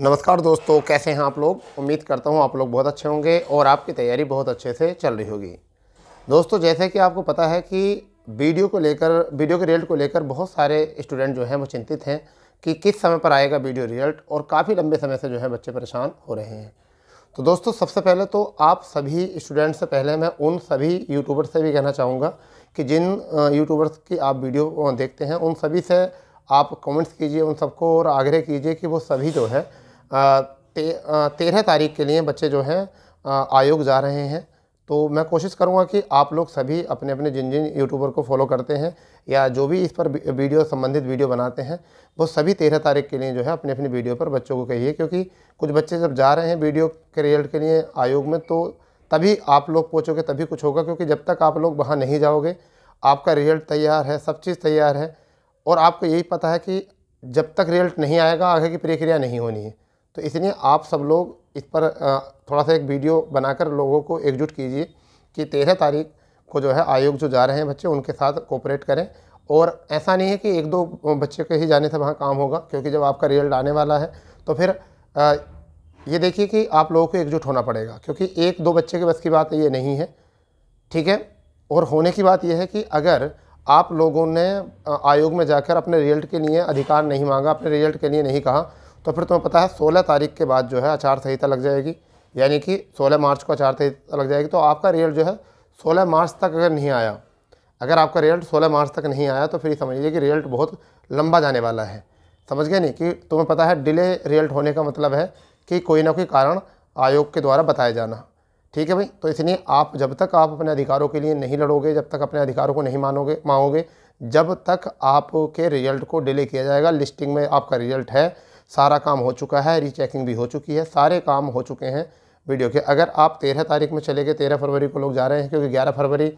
नमस्कार दोस्तों कैसे हैं आप लोग उम्मीद करता हूं आप लोग बहुत अच्छे होंगे और आपकी तैयारी बहुत अच्छे से चल रही होगी दोस्तों जैसे कि आपको पता है कि वीडियो को लेकर वीडियो के रिजल्ट को लेकर बहुत सारे स्टूडेंट जो हैं वो चिंतित हैं कि किस समय पर आएगा वीडियो रिजल्ट और काफ़ी लंबे समय से जो है बच्चे परेशान हो रहे हैं तो दोस्तों सबसे पहले तो आप सभी स्टूडेंट से पहले मैं उन सभी यूट्यूबर से भी कहना चाहूँगा कि जिन यूट्यूबर्स की आप वीडियो देखते हैं उन सभी से आप कमेंट्स कीजिए उन सबको और आग्रह कीजिए कि वो सभी जो है ते, तेरह तारीख के लिए बच्चे जो हैं आयोग जा रहे हैं तो मैं कोशिश करूँगा कि आप लोग सभी अपने अपने जिन जिन यूट्यूबर को फॉलो करते हैं या जो भी इस पर वीडियो संबंधित वीडियो बनाते हैं वो सभी तेरह तारीख के लिए जो है अपने अपनी वीडियो पर बच्चों को कहिए क्योंकि कुछ बच्चे जब जा रहे हैं वीडियो के रिजल्ट के लिए आयोग में तो तभी आप लोग पहुँचोगे तभी कुछ होगा क्योंकि जब तक आप लोग वहाँ नहीं जाओगे आपका रिजल्ट तैयार है सब चीज़ तैयार है और आपको यही पता है कि जब तक रिजल्ट नहीं आएगा आगे की प्रक्रिया नहीं होनी है तो इसलिए आप सब लोग इस पर थोड़ा सा एक वीडियो बनाकर लोगों को एकजुट कीजिए कि तेरह तारीख को जो है आयोग जो जा रहे हैं बच्चे उनके साथ कोऑपरेट करें और ऐसा नहीं है कि एक दो बच्चे के ही जाने से वहाँ काम होगा क्योंकि जब आपका रिजल्ट आने वाला है तो फिर आ, ये देखिए कि आप लोगों को एकजुट होना पड़ेगा क्योंकि एक दो बच्चे के बस की बात ये नहीं है ठीक है और होने की बात यह है कि अगर आप लोगों ने आयोग में जाकर अपने रिजल्ट के लिए अधिकार नहीं मांगा अपने रिजल्ट के लिए नहीं कहा तो फिर तुम्हें पता है सोलह तारीख के बाद जो है आचार संहिता लग जाएगी यानी कि सोलह मार्च को आचार संहिता लग जाएगी तो आपका रिजल्ट जो है सोलह मार्च तक अगर नहीं आया अगर आपका रिजल्ट सोलह मार्च तक नहीं आया तो फिर समझिए कि रिजल्ट बहुत लंबा जाने वाला है समझ गए नहीं कि तुम्हें पता है डिले रिजल्ट होने का मतलब है कि कोई ना कोई कारण आयोग के द्वारा बताया जाना ठीक है भाई तो इसलिए आप जब तक आप अपने अधिकारों के लिए नहीं लड़ोगे जब तक अपने अधिकारों को नहीं मानोगे मांगोगे जब तक आपके रिजल्ट को डिले किया जाएगा लिस्टिंग में आपका रिजल्ट है सारा काम हो चुका है रीचेकिंग भी हो चुकी है सारे काम हो चुके हैं वीडियो के अगर आप तेरह तारीख में चले गए तेरह फरवरी को लोग जा रहे हैं क्योंकि ग्यारह फरवरी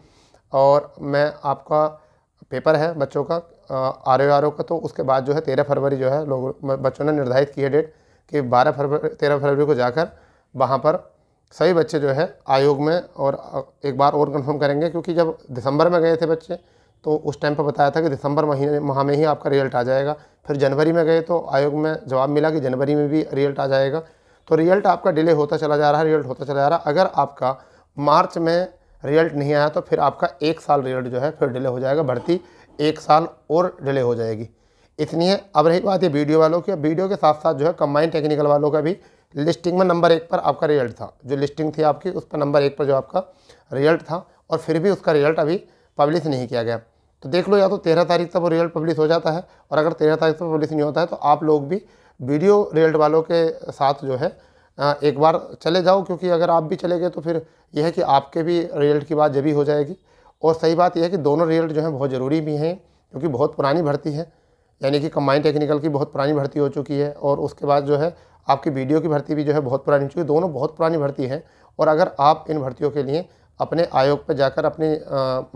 और मैं आपका पेपर है बच्चों का आर ओ आर ओ का तो उसके बाद जो है तेरह फरवरी जो है लोग बच्चों ने निर्धारित किया डेट कि बारह फरवरी तेरह फरवरी को जाकर वहाँ पर सभी बच्चे जो है आयोग में और एक बार और कंफर्म करेंगे क्योंकि जब दिसंबर में गए थे बच्चे तो उस टाइम पर बताया था कि दिसंबर महीने माह में ही आपका रिजल्ट आ जाएगा फिर जनवरी में गए तो आयोग में जवाब मिला कि जनवरी में भी रिजल्ट आ जाएगा तो रिजल्ट आपका डिले होता चला जा रहा है रिजल्ट होता चला जा रहा है अगर आपका मार्च में रिजल्ट नहीं आया तो फिर आपका एक साल रिजल्ट जो है फिर डिले हो जाएगा भर्ती एक साल और डिले हो जाएगी इतनी है अब रही बात ये वीडियो वालों की वीडियो के साथ साथ जो है कंबाइंड टेक्निकल वालों का भी लिस्टिंग में नंबर एक पर आपका रिजल्ट था जो लिस्टिंग थी आपकी उस पर नंबर एक पर जो आपका रिजल्ट था और फिर भी उसका रिजल्ट अभी पब्लिश नहीं किया गया तो देख लो या तो तेरह तारीख तक वो रिजल्ट पब्लिश हो जाता है और अगर तेरह तारीख तक पब्लिश नहीं होता है तो आप लोग भी वीडियो रिजल्ट वालों के साथ जो है एक बार चले जाओ क्योंकि अगर आप भी चले गए तो फिर यह है कि आपके भी रिजल्ट की बात जबी हो जाएगी और सही बात यह है कि दोनों रिजल्ट जो है बहुत ज़रूरी भी हैं क्योंकि बहुत पुरानी भर्ती है यानी कि कम्बाइन टेक्निकल की बहुत पुरानी भर्ती हो चुकी है और उसके बाद जो है आपकी वीडियो की भर्ती भी जो है बहुत पुरानी हो चुकी है दोनों बहुत पुरानी भर्ती हैं और अगर आप इन भर्तियों के लिए अपने आयोग पर जाकर अपनी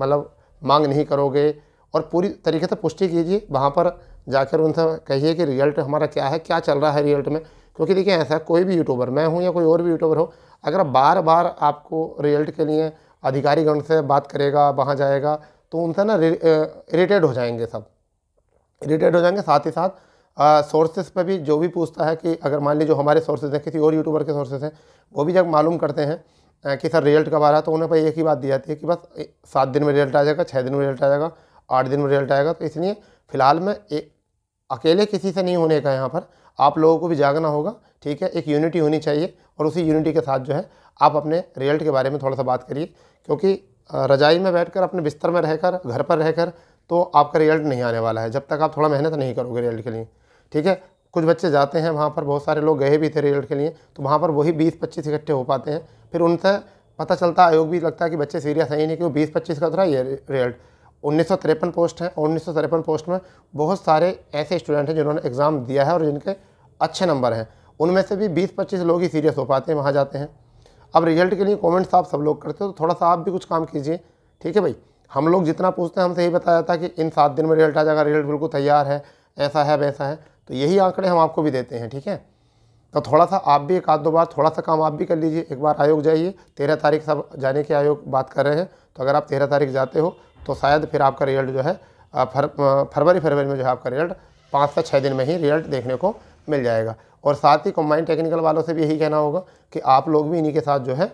मतलब मांग नहीं करोगे और पूरी तरीके से पुष्टि कीजिए वहाँ पर जाकर उनसे कहिए कि रिजल्ट हमारा क्या है क्या चल रहा है रिजल्ट में क्योंकि देखिए ऐसा कोई भी यूट्यूबर मैं हूँ या कोई और भी यूट्यूबर हो अगर बार बार आपको रिजल्ट के लिए अधिकारीगण से बात करेगा वहाँ जाएगा तो उनसे ना इरीटेड हो जाएंगे सब इरीटेड हो जाएंगे साथ ही साथ सोर्सेज पर भी जो भी पूछता है कि अगर मान लीजिए हमारे सोर्सेज हैं किसी और यूट्यूबर के सोर्सेज हैं वो भी जब मालूम करते हैं कि सर रिजल्ट कब आ रहा है तो उन्हें भाई एक ही बात दी जाती है कि बस सात दिन में रिजल्ट आ जाएगा छः दिन में रिजल्ट आ जाएगा आठ दिन में रिजल्ट आएगा तो इसलिए फ़िलहाल में एक अकेले किसी से नहीं होने का यहाँ पर आप लोगों को भी जागना होगा ठीक है एक यूनिटी होनी चाहिए और उसी यूनिटी के साथ जो है आप अपने रिजल्ट के बारे में थोड़ा सा बात करिए क्योंकि रजाई में बैठकर अपने बिस्तर में रहकर घर पर रहकर तो आपका रिजल्ट नहीं आने वाला है जब तक आप थोड़ा मेहनत नहीं करोगे रिजल्ट के लिए ठीक है कुछ बच्चे जाते हैं वहाँ पर बहुत सारे लोग गए भी थे रिजल्ट के लिए तो वहाँ पर वही बीस पच्चीस इकट्ठे हो पाते हैं फिर उनसे पता चलता आयोग भी लगता है कि बच्चे सीरियस है ही नहीं क्यों बीस पच्चीस का उतरा तो ये रिजल्ट उन्नीस पोस्ट हैं और उन्नीस पोस्ट में बहुत सारे ऐसे स्टूडेंट हैं जिन्होंने एग्ज़ाम दिया है और जिनके अच्छे नंबर हैं उनमें से भी बीस पच्चीस लोग ही सीरियस हो पाते हैं वहाँ जाते हैं अब रिजल्ट के लिए कमेंट्स आप सब लोग करते हो तो थोड़ा सा आप भी कुछ काम कीजिए ठीक है भाई हम लोग जितना पूछते हैं हमसे यही बताया जाता है कि इन सात दिन में रिजल्ट आ जाएगा रिजल्ट बिल्कुल तैयार है ऐसा है वैसा है तो यही आंकड़े हम आपको भी देते हैं ठीक है तो थोड़ा सा आप भी एक आध दो बार थोड़ा सा काम आप भी कर लीजिए एक बार आयोग जाइए तेरह तारीख सब जाने के आयोग बात कर रहे हैं तो अगर आप तेरह तारीख जाते हो तो शायद फिर आपका रिजल्ट जो है फरवरी फरवरी में जो है आपका रिजल्ट पाँच से छः दिन में ही रिजल्ट देखने को मिल जाएगा और साथ ही कम्बाइंड टेक्निकल वालों से भी यही कहना होगा कि आप लोग भी इन्हीं के साथ जो है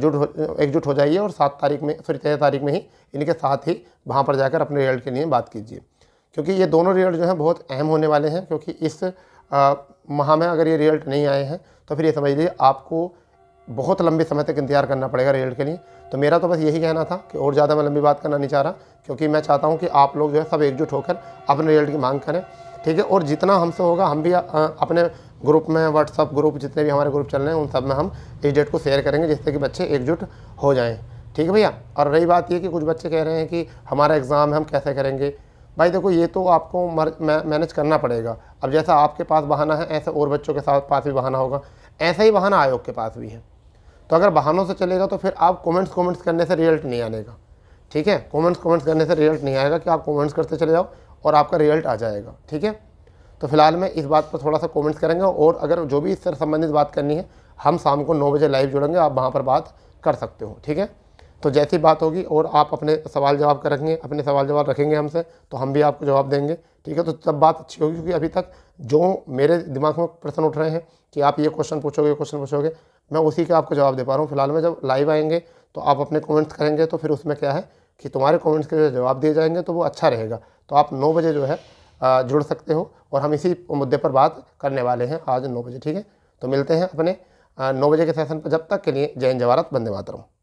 जुट एकजुट हो जाइए और सात तारीख में सॉरी तेरह तारीख में ही इनके साथ ही वहाँ पर जाकर अपने रिजल्ट के लिए बात कीजिए क्योंकि ये दोनों रिजल्ट जो हैं बहुत अहम होने वाले हैं क्योंकि इस माह में अगर ये रिजल्ट नहीं आए हैं तो फिर ये समझ लीजिए आपको बहुत लंबे समय तक इंतजार करना पड़ेगा रिजल्ट के लिए तो मेरा तो बस यही कहना था कि और ज़्यादा मैं लंबी बात करना नहीं चाह रहा क्योंकि मैं चाहता हूँ कि आप लोग जो है सब एकजुट होकर अपने रिजल्ट की मांग करें ठीक है और जितना हमसे होगा हम भी अपने ग्रुप में व्हाट्सअप ग्रुप जितने भी हमारे ग्रुप चल रहे हैं उन सब में हम इस डेट को शेयर करेंगे जिससे कि बच्चे एकजुट हो जाएं ठीक है भैया और रही बात ये कि कुछ बच्चे कह रहे हैं कि हमारा एग्ज़ाम है हम कैसे करेंगे भाई देखो ये तो आपको मैनेज करना पड़ेगा अब जैसा आपके पास बहाना है ऐसे और बच्चों के साथ पास भी बहाना होगा ऐसा ही बहाना आयोग के पास भी है तो अगर बहानों से चलेगा तो फिर आप कमेंट्स कमेंट्स करने से रिजल्ट नहीं आने का ठीक है कमेंट्स कमेंट्स करने से रिजल्ट नहीं आएगा कि आप कमेंट्स करते चले जाओ और आपका रिजल्ट आ जाएगा ठीक है तो फिलहाल मैं इस बात पर थोड़ा सा कॉमेंट्स करेंगे और अगर जो भी इससे संबंधित बात करनी है हम शाम को नौ बजे लाइव जुड़ेंगे आप वहाँ पर बात कर सकते हो ठीक है तो जैसी बात होगी और आप अपने सवाल जवाब कर रखेंगे अपने सवाल जवाब रखेंगे हमसे तो हम भी आपको जवाब देंगे ठीक है तो तब बात अच्छी होगी क्योंकि अभी तक जो मेरे दिमाग में प्रश्न उठ रहे हैं कि आप ये क्वेश्चन पूछोगे ये क्वेश्चन पूछोगे मैं उसी का आपको जवाब दे पा रहा हूँ फिलहाल में जब लाइव आएंगे तो आप अपने कमेंट्स करेंगे तो फिर उसमें क्या है कि तुम्हारे कमेंट्स के जो जवाब दिए जाएंगे तो वो अच्छा रहेगा तो आप नौ बजे जो है जुड़ सकते हो और हम इसी मुद्दे पर बात करने वाले हैं आज नौ बजे ठीक है तो मिलते हैं अपने नौ बजे के सेशन पर जब तक के लिए जय जवाहरत बंदे मातरम